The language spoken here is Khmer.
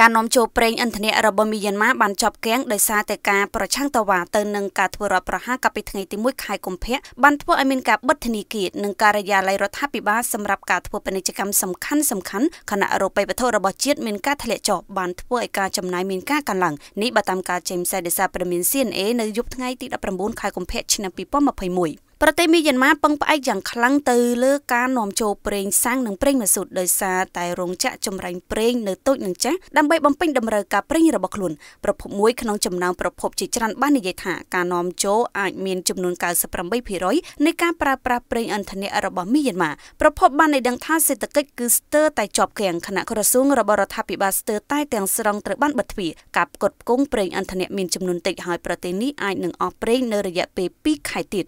ការនាំចូលប្រេងឥន្ធនៈរបស់មីយ៉ាន់ម៉ាបានចប់គាំងដោយសារតែការប្រឆាំងតវ៉ាទៅនឹងការធ្វើរដ្ឋប្រហារកាលពីថ្ងៃទី1ខែកុម្ភៈបានធ្វើឲ្យមានការបិទធនីគារនិងការិយាល័យរដ្ឋាភិបាលសម្រាប់ការធ្វើពាណិជ្ជកម្មសំខាន់សំខាន់ខណៈរូបិយវត្ថុរបស់ជាតិមានការធ្លាក់ចុះបានធ្វើឲ្យការចំណាយមានការកើនឡើងនេះបើតាមការចេញផ្សាយដោយសារព្រមាន CNA នៅយប់ថ្ងៃទី19ខែកុម្ភៈឆ្នាំ2021ប្រទេសមីយ៉ាន់ម៉ាពឹងផ្អែកយ៉ាងខ្លាំងទៅលើការនាំចូលប្រេងសាំងនិងប្រេងម៉ាស៊ូតដោយសារតែរោងចក្រចម្រាញ់ប្រេងនៅតូចនិងចាស់ដើម្បីបំពេញតម្រូវការប្រេងរបស់ខ្លួនប្រភពមួយក្នុងចំណោមប្រភពជាច្រើនបាននិយាយថាការនាំចូលអាចមានចំនួន98%នៃការប្រើប្រាស់ប្រេងឥន្ធនៈរបស់មីយ៉ាន់ម៉ាប្រភពបានឲ្យដឹងថាសេដ្ឋកិច្ចគឺស្ទើរតែជាប់គាំងខណៈក្រសួងរបស់រដ្ឋាភិបាលស្ទើរតែទាំងស្រុងត្រូវបានបិទទ្វារការផ្គត់ផ្គង់ប្រេងឥន្ធនៈមានចំនួនតិចហើយប្រទេសនេះអាចនឹងអស់ប្រេងនៅរយៈពេល2ខែទៀត